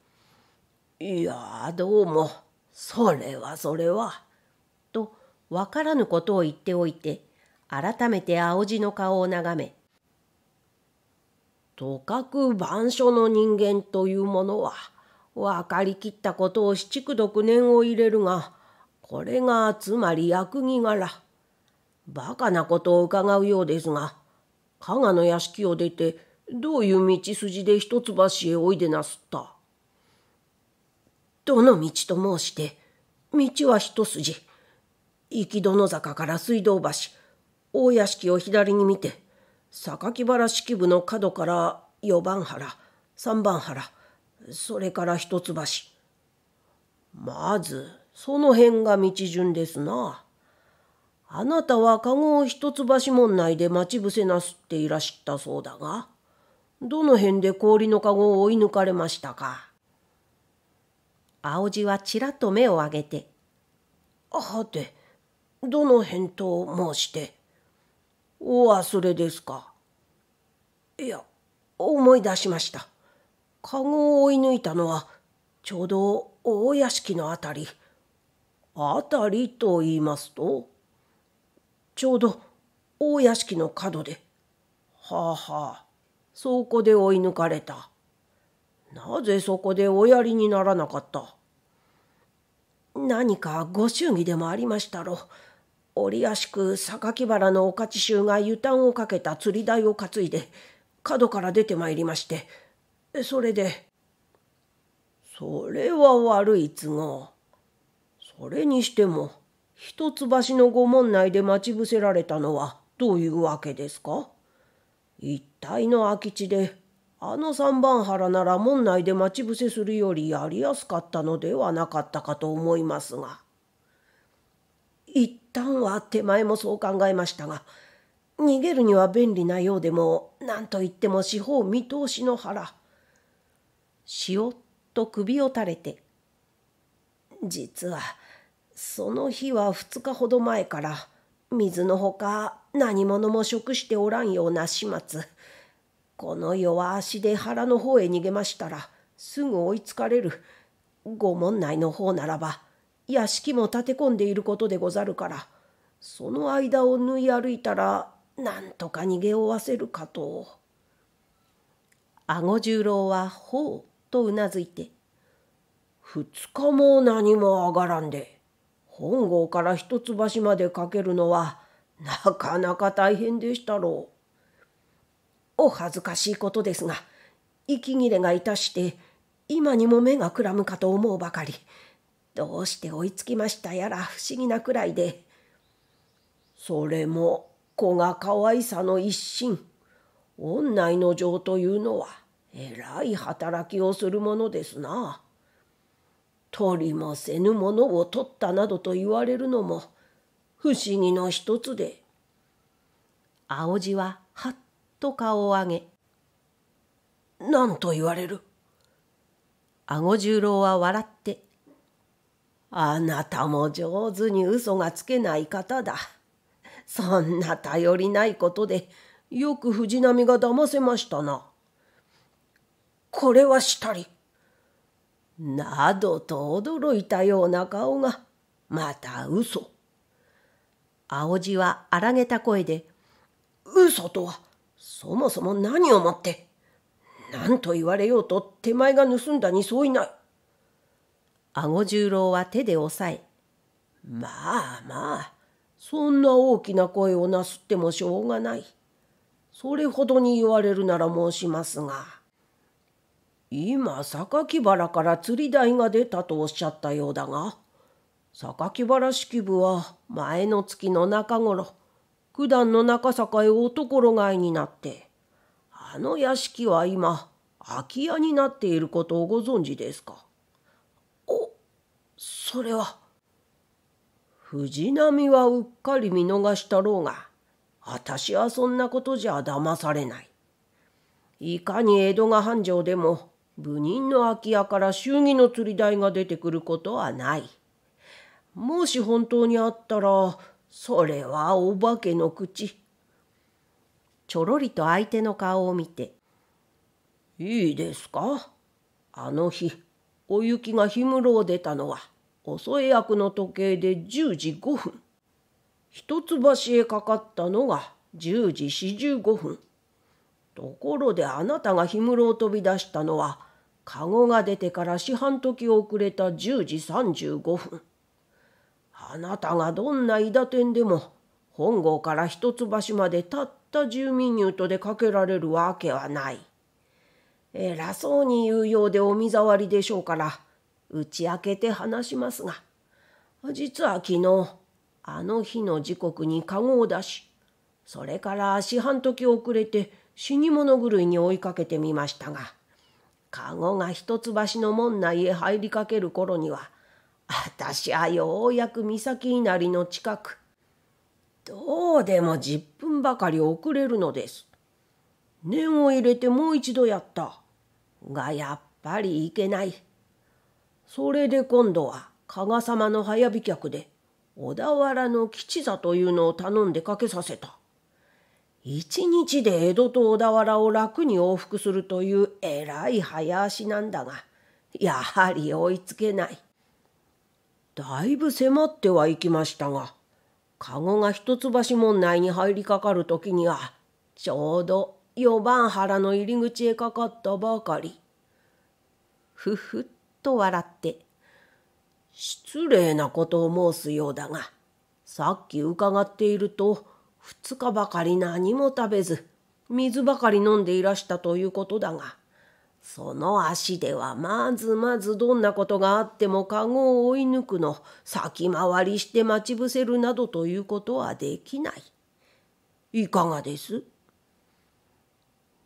いやどうも、それはそれは、と、わからぬことを言っておいて、改めて青地の顔を眺め、とかく番所の人間というものは、分かりきったことを七九六年を入れるが、これがつまり役儀柄。バカなことを伺うようですが、加賀の屋敷を出て、どういう道筋で一橋へおいでなすった。どの道と申して、道は一筋。行き殿坂から水道橋、大屋敷を左に見て、榊原式部の角から四番原、三番原、それから一橋。まず、その辺が道順ですな。あなたは籠を一橋門内で待ち伏せなすっていらしたそうだが、どの辺で氷の籠を追い抜かれましたか青じはちらっと目を上げて、はて、どの辺と申して、お忘れですか。いや、思い出しました。籠を追い抜いたのは、ちょうど大屋敷のあたり。あたりと言いますと、ちょうど大屋敷の角で。はあはあ。そこで追い抜かれた。なぜそこでおやりにならなかった何かご祝儀でもありましたろ。折やしく榊原の御徒衆が油断をかけた釣り台を担いで、角から出てまいりまして、それで、それは悪い都合。それにしても、一橋の御門内で待ち伏せられたのはどういうわけですか一帯の空き地であの三番原なら門内で待ち伏せするよりやりやすかったのではなかったかと思いますが一旦は手前もそう考えましたが逃げるには便利なようでも何といっても四方見通しの腹しおっと首を垂れて実はその日は2日ほど前から水のほか何者も食しておらんような始末この弱足で腹の方へ逃げましたらすぐ追いつかれる御門内の方ならば屋敷も立て込んでいることでござるからその間を縫い歩いたらなんとか逃げ終わせるかと。顎十郎は「ほう」とうなずいて「二日も何も上がらんで本郷から一橋までかけるのはなかなか大変でしたろう。お恥ずかしいことですが、息切れがいたして、今にも目がくらむかと思うばかり、どうして追いつきましたやら不思議なくらいで。それも子が可愛さの一心、恩内の情というのは、えらい働きをするものですな。取りもせぬものを取ったなどと言われるのも、不思議の一つで。青じははっと顔を上げ。何と言われる顎十郎は笑って。あなたも上手に嘘がつけない方だ。そんな頼りないことで、よく藤波が騙せましたな。これはしたり。などと驚いたような顔が、また嘘。青じは荒げた声で、嘘とは、そもそも何をもって、何と言われようと手前が盗んだに相違ない。顎十郎は手で押さえ、まあまあ、そんな大きな声をなすってもしょうがない。それほどに言われるなら申しますが、今、榊原から釣り台が出たとおっしゃったようだが、榊原式部は前の月の中頃九段の中坂へ男ろがいになってあの屋敷は今空き家になっていることをご存知ですかおそれは藤波はうっかり見逃したろうが私はそんなことじゃ騙されないいかに江戸が繁盛でも部人の空き家から祝儀の釣り台が出てくることはない。もし本当にあったらそれはお化けの口ちょろりと相手の顔を見て「いいですかあの日お雪が氷室を出たのは遅い役の時計で10時5分一橋へかかったのが10時45分ところであなたが氷室を飛び出したのはカゴが出てから四半時遅れた10時35分。あなたがどんな韋駄店でも本郷から一橋までたった住民ミニュートでかけられるわけはない。偉そうに言うようでお身障りでしょうから、打ち明けて話しますが、実は昨日、あの日の時刻に籠を出し、それから四半時遅れて死に物狂いに追いかけてみましたが、籠が一橋の門内へ入りかける頃には、私はようやく岬稲荷の近く。どうでも10分ばかり遅れるのです。念を入れてもう一度やった。がやっぱりいけない。それで今度は加賀様の早飛脚で小田原の吉座というのを頼んでかけさせた。一日で江戸と小田原を楽に往復するというえらい早足なんだが、やはり追いつけない。だいぶ迫ってはいきましたが、籠が一橋門内に入りかかる時には、ちょうど四番原の入り口へかかったばかり。ふふっと笑って、失礼なことを申すようだが、さっき伺っていると、二日ばかり何も食べず、水ばかり飲んでいらしたということだが、その足ではまずまずどんなことがあってもカゴを追い抜くの先回りして待ち伏せるなどということはできない。いかがです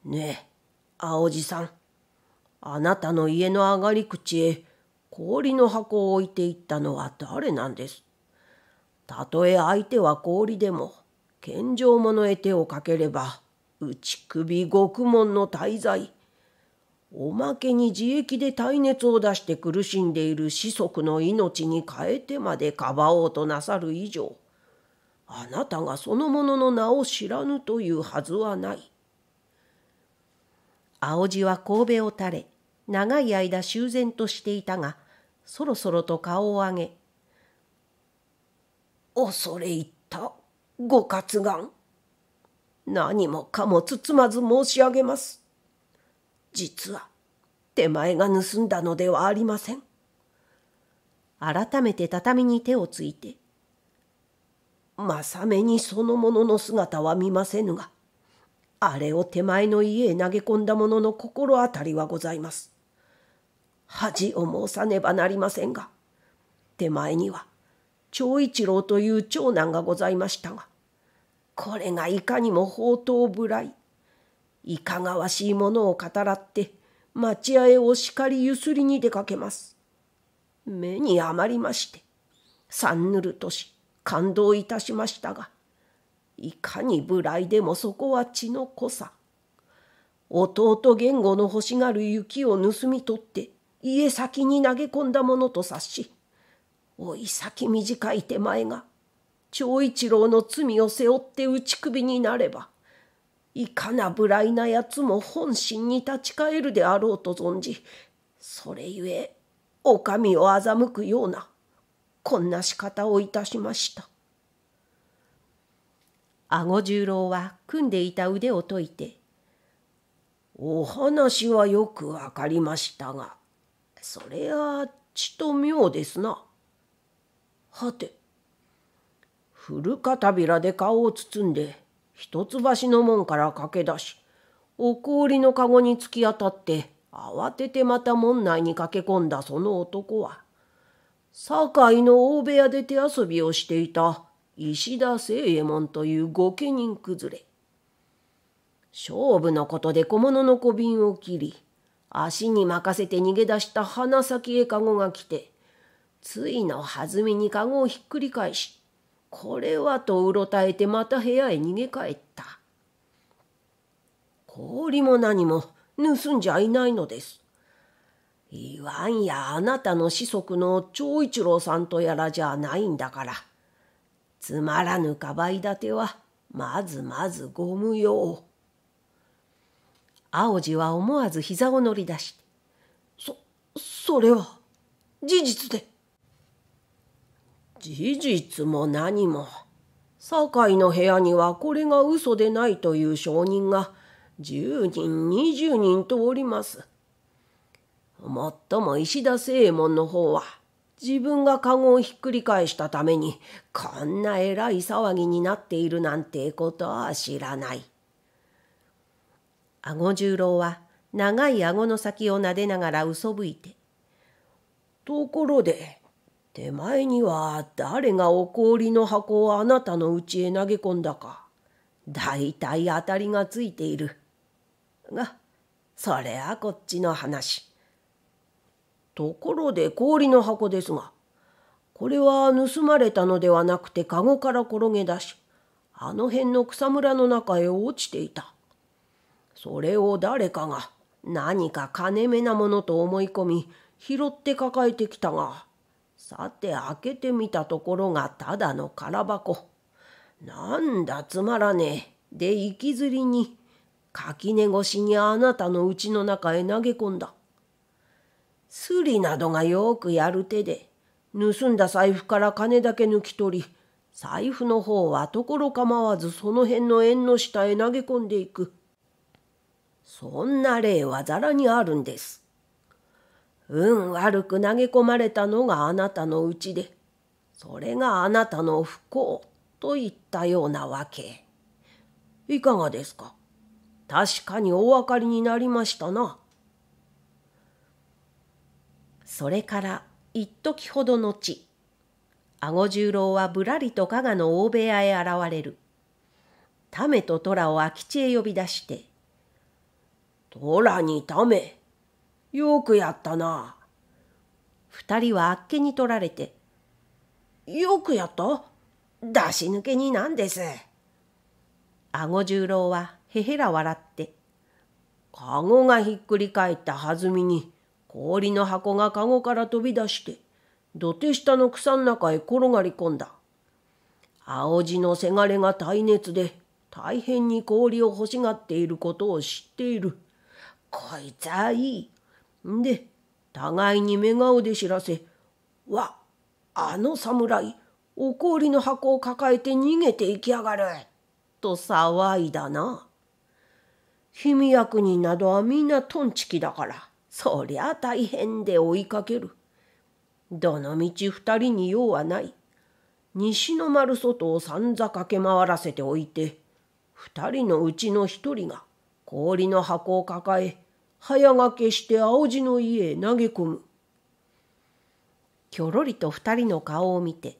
ねえ青じさんあなたの家の上がり口へ氷の箱を置いていったのは誰なんですたとえ相手は氷でも献上者へ手をかければ打ち首獄門の滞在おまけに自液で耐熱を出して苦しんでいる子息の命に変えてまでかばおうとなさる以上あなたがその者の名を知らぬというはずはない。青地は神戸を垂れ長い間修繕としていたがそろそろと顔を上げ「恐れ入ったご活願何もかも包まず申し上げます」実は手前が盗んだのではありません。改めて畳に手をついて、政めにそのものの姿は見ませぬが、あれを手前の家へ投げ込んだ者の心当たりはございます。恥を申さねばなりませんが、手前には長一郎という長男がございましたが、これがいかにも放蕩らい。いかがわしいものを語らって町屋へお叱りゆすりに出かけます。目に余りまして、三ぬるとし感動いたしましたが、いかに無頼でもそこは血の濃さ。弟言語の欲しがる雪を盗み取って家先に投げ込んだものと察し、おい先短い手前が長一郎の罪を背負って打ち首になれば、いかな無頼なやつも本心に立ち返るであろうと存じそれゆえお上を欺くようなこんな仕方をいたしました顎十郎は組んでいた腕を解いて「お話はよくわかりましたがそれはちと妙ですな」。はて古片びらで顔を包んで一橋の門から駆け出しお氷の籠に突き当たって慌ててまた門内に駆け込んだその男は堺の大部屋で手遊びをしていた石田清右衛門という御家人崩れ勝負のことで小物の小瓶を切り足に任せて逃げ出した鼻先へ籠が来てついの弾みに籠をひっくり返しこれはとうろたえてまた部屋へ逃げ帰った。氷も何も盗んじゃいないのです。言わんやあなたの子息の長一郎さんとやらじゃないんだから。つまらぬかばい立てはまずまずご無用。青路は思わず膝を乗り出して、そ、それは事実で。事実も何も酒井の部屋にはこれが嘘でないという証人が10人20人とおりますもっとも石田正右衛門の方は自分が籠をひっくり返したためにこんなえらい騒ぎになっているなんてことは知らない顎十郎は長い顎の先をなでながら嘘吹いてところで手前には誰がお氷の箱をあなたの家へ投げ込んだか。大体当たりがついている。が、それはこっちの話。ところで氷の箱ですが、これは盗まれたのではなくて籠から転げ出し、あの辺の草むらの中へ落ちていた。それを誰かが何か金目なものと思い込み、拾って抱えてきたが、さて開けてみたところがただの空箱。なんだつまらねえ。で行きずりに垣根越しにあなたの家の中へ投げ込んだ。スリなどがよくやる手で盗んだ財布から金だけ抜き取り財布の方はところ構わずその辺の縁の下へ投げ込んでいく。そんな例はざらにあるんです。運悪く投げ込まれたのがあなたのうちで、それがあなたの不幸といったようなわけ。いかがですか確かにお分かりになりましたな。それから一時ほど後、阿護十郎はぶらりと加賀の大部屋へ現れる。ためと虎を空き地へ呼び出して、虎にため、よくやったな。二人はあっけに取られて、よくやった出し抜けになんです。顎十郎はへへら笑って、かごがひっくり返ったはずみに氷の箱がかごから飛び出して、土手下の草の中へ転がり込んだ。青地のせがれが耐熱で大変に氷を欲しがっていることを知っている。こいつはいい。んで互いに目顔で知らせ「わあの侍お氷の箱を抱えて逃げていきやがる」と騒いだな。姫役人などはみんなトンチキだからそりゃ大変で追いかける。どのみち二人に用はない。西の丸外をさんざ駆け回らせておいて二人のうちの一人が氷の箱を抱え早がけして青地の家へ投げ込む。きょろりと二人の顔を見て、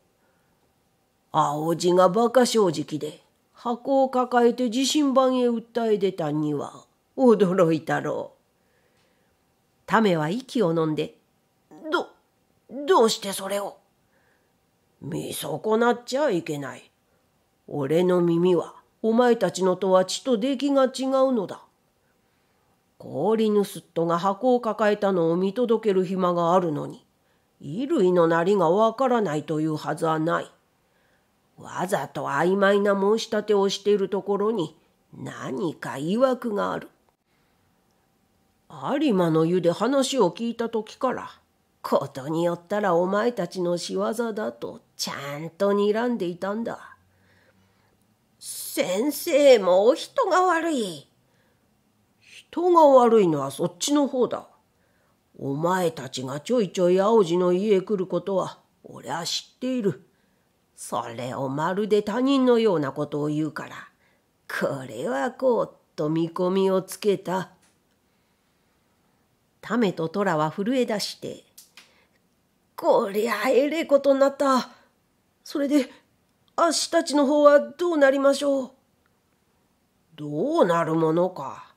青地が馬鹿正直で、箱を抱えて地震盤へ訴え出たには驚いたろう。ためは息をのんで、ど、どうしてそれを見損なっちゃいけない。俺の耳はお前たちのとは血と出来が違うのだ。氷ぬスっとが箱を抱えたのを見届ける暇があるのに衣類のなりがわからないというはずはない。わざと曖昧な申し立てをしているところに何か曰くがある。有馬の湯で話を聞いた時から、ことによったらお前たちの仕業だとちゃんと睨んでいたんだ。先生もお人が悪い。人が悪いのはそっちの方だ。お前たちがちょいちょい青路の家へ来ることは、俺は知っている。それをまるで他人のようなことを言うから、これはこうと見込みをつけた。タメと虎は震え出して、こりゃえれえことになった。それで、あしたちの方はどうなりましょう。どうなるものか。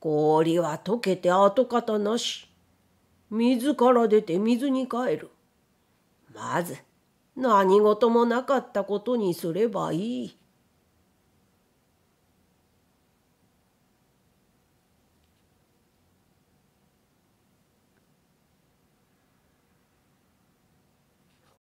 氷は溶けて跡形なし。水から出て水に帰る。まず、何事もなかったことにすればいい。